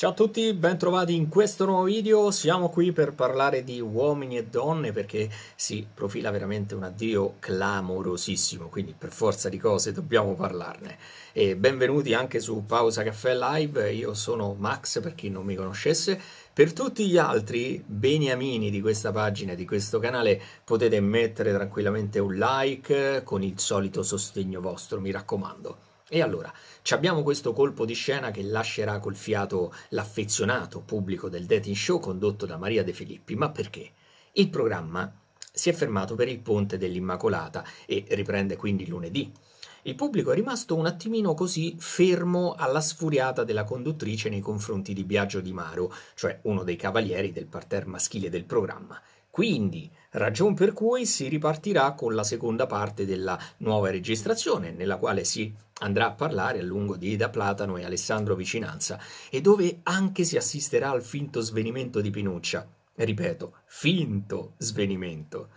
Ciao a tutti, bentrovati in questo nuovo video. Siamo qui per parlare di uomini e donne perché si profila veramente un addio clamorosissimo, quindi per forza di cose dobbiamo parlarne. E benvenuti anche su Pausa Caffè Live, io sono Max per chi non mi conoscesse. Per tutti gli altri beniamini di questa pagina, di questo canale, potete mettere tranquillamente un like con il solito sostegno vostro, mi raccomando. E allora, abbiamo questo colpo di scena che lascerà col fiato l'affezionato pubblico del dating show condotto da Maria De Filippi, ma perché? Il programma si è fermato per il ponte dell'Immacolata e riprende quindi lunedì. Il pubblico è rimasto un attimino così fermo alla sfuriata della conduttrice nei confronti di Biagio Di Maro, cioè uno dei cavalieri del parterre maschile del programma. Quindi, ragion per cui si ripartirà con la seconda parte della nuova registrazione, nella quale si andrà a parlare a lungo di Ida Platano e Alessandro Vicinanza, e dove anche si assisterà al finto svenimento di Pinuccia. Ripeto, finto svenimento.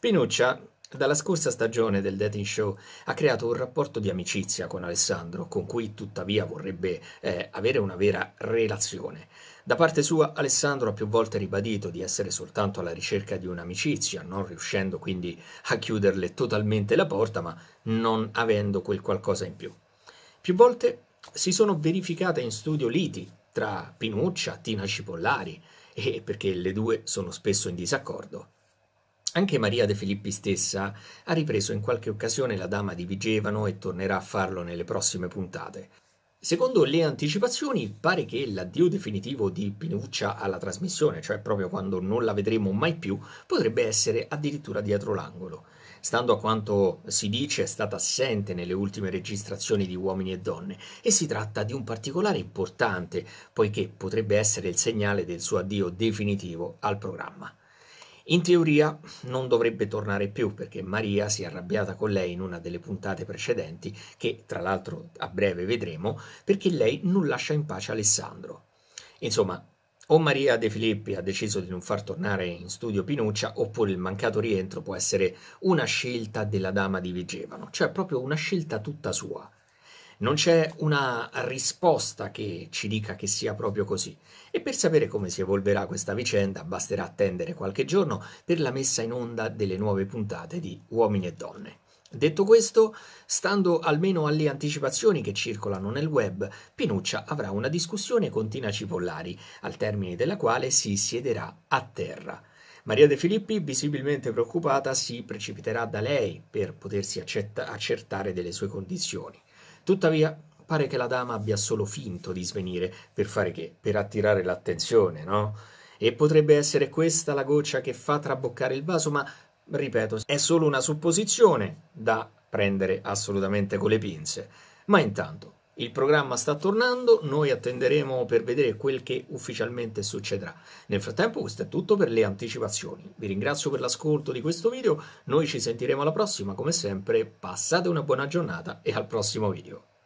Pinuccia dalla scorsa stagione del dating show ha creato un rapporto di amicizia con Alessandro, con cui tuttavia vorrebbe eh, avere una vera relazione. Da parte sua Alessandro ha più volte ribadito di essere soltanto alla ricerca di un'amicizia, non riuscendo quindi a chiuderle totalmente la porta, ma non avendo quel qualcosa in più. Più volte si sono verificate in studio liti tra Pinuccia, Tina Cipollari, e perché le due sono spesso in disaccordo anche Maria De Filippi stessa ha ripreso in qualche occasione la dama di Vigevano e tornerà a farlo nelle prossime puntate. Secondo le anticipazioni, pare che l'addio definitivo di Pinuccia alla trasmissione, cioè proprio quando non la vedremo mai più, potrebbe essere addirittura dietro l'angolo. Stando a quanto si dice, è stata assente nelle ultime registrazioni di uomini e donne e si tratta di un particolare importante, poiché potrebbe essere il segnale del suo addio definitivo al programma. In teoria non dovrebbe tornare più perché Maria si è arrabbiata con lei in una delle puntate precedenti, che tra l'altro a breve vedremo, perché lei non lascia in pace Alessandro. Insomma, o Maria De Filippi ha deciso di non far tornare in studio Pinuccia, oppure il mancato rientro può essere una scelta della dama di Vigevano, cioè proprio una scelta tutta sua. Non c'è una risposta che ci dica che sia proprio così. E per sapere come si evolverà questa vicenda basterà attendere qualche giorno per la messa in onda delle nuove puntate di Uomini e Donne. Detto questo, stando almeno alle anticipazioni che circolano nel web, Pinuccia avrà una discussione con Tina Cipollari, al termine della quale si siederà a terra. Maria De Filippi, visibilmente preoccupata, si precipiterà da lei per potersi accetta- accertare delle sue condizioni. Tuttavia, pare che la dama abbia solo finto di svenire per fare che? Per attirare l'attenzione, no? E potrebbe essere questa la goccia che fa traboccare il vaso, ma ripeto, è solo una supposizione da prendere assolutamente con le pinze. Ma intanto, il programma sta tornando, noi attenderemo per vedere quel che ufficialmente succederà. Nel frattempo questo è tutto per le anticipazioni. Vi ringrazio per l'ascolto di questo video, noi ci sentiremo alla prossima, come sempre passate una buona giornata e al prossimo video.